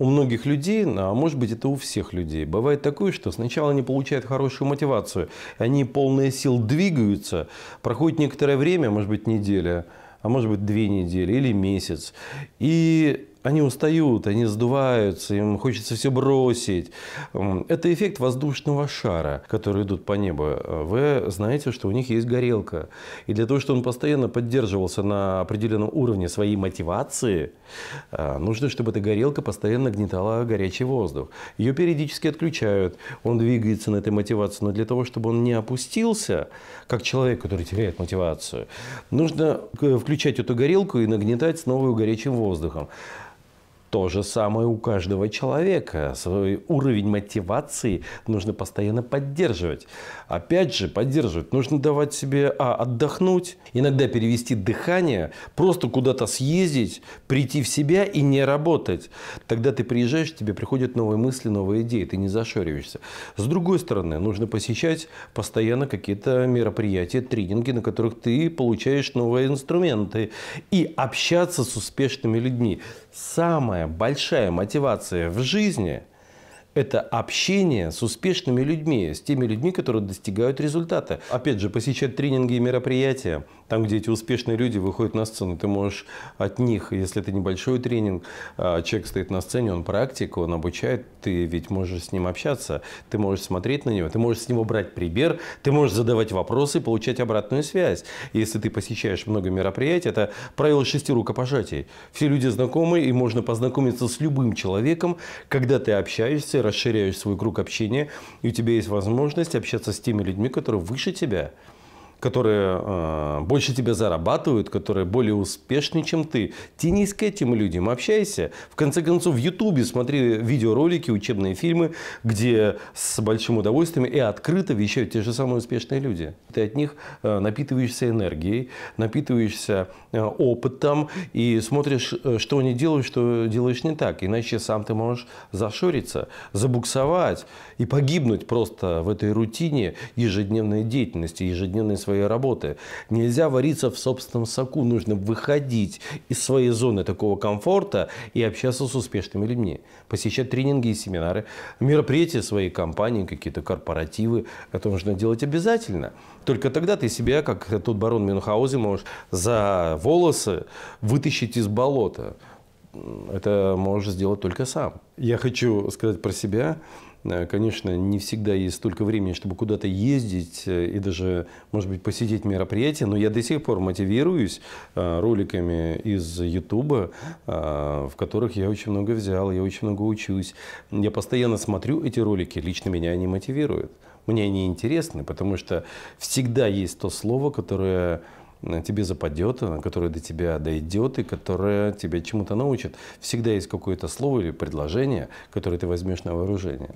у многих людей, а может быть это у всех людей, бывает такое, что сначала они получают хорошую мотивацию, они полные сил двигаются, проходит некоторое время, может быть неделя, а может быть две недели или месяц, и они устают, они сдуваются, им хочется все бросить. Это эффект воздушного шара, который идут по небу. Вы знаете, что у них есть горелка. И для того, чтобы он постоянно поддерживался на определенном уровне своей мотивации, э, нужно, чтобы эта горелка постоянно гнетала горячий воздух. Ее периодически отключают, он двигается на этой мотивации, но для того, чтобы он не опустился, как человек, который теряет мотивацию, нужно э, включать эту горелку и нагнетать с новым горячим воздухом. То же самое у каждого человека. Свой уровень мотивации нужно постоянно поддерживать. Опять же, поддерживать. Нужно давать себе а, отдохнуть, иногда перевести дыхание, просто куда-то съездить, прийти в себя и не работать. Тогда ты приезжаешь, тебе приходят новые мысли, новые идеи, ты не зашориваешься. С другой стороны, нужно посещать постоянно какие-то мероприятия, тренинги, на которых ты получаешь новые инструменты и общаться с успешными людьми. Самое самая большая мотивация в жизни это общение с успешными людьми, с теми людьми, которые достигают результата. Опять же, посещать тренинги и мероприятия, там, где эти успешные люди выходят на сцену, ты можешь от них, если это небольшой тренинг, а, человек стоит на сцене, он практик, он обучает, ты ведь можешь с ним общаться, ты можешь смотреть на него, ты можешь с него брать пример, ты можешь задавать вопросы, получать обратную связь. Если ты посещаешь много мероприятий, это правило шести рукопожатий. Все люди знакомы, и можно познакомиться с любым человеком, когда ты общаешься, расширяешь свой круг общения, и у тебя есть возможность общаться с теми людьми, которые выше тебя которые э, больше тебя зарабатывают, которые более успешны, чем ты. Тянись к этим людям, общайся. В конце концов, в Ютубе смотри видеоролики, учебные фильмы, где с большим удовольствием и открыто вещают те же самые успешные люди. Ты от них э, напитываешься энергией, напитываешься э, опытом и смотришь, э, что они делают, что делаешь не так. Иначе сам ты можешь зашориться, забуксовать и погибнуть просто в этой рутине ежедневной деятельности, ежедневной своей своей работы. Нельзя вариться в собственном соку, нужно выходить из своей зоны такого комфорта и общаться с успешными людьми, посещать тренинги и семинары, мероприятия своей компании, какие-то корпоративы. Это нужно делать обязательно. Только тогда ты себя, как тот барон Мюнхгаузен, можешь за волосы вытащить из болота. Это можешь сделать только сам. Я хочу сказать про себя. Э, конечно, не всегда есть столько времени, чтобы куда-то ездить э, и даже, может быть, посетить мероприятие, но я до сих пор мотивируюсь э, роликами из Ютуба, в которых я очень много взял, я очень много учусь. Я постоянно смотрю эти ролики, лично меня они мотивируют. Мне они интересны, потому что всегда есть то слово, которое Э, тебе западет, э, которая до тебя дойдет и которая тебя чему-то научит. Всегда есть какое-то слово или предложение, которое ты возьмешь на вооружение.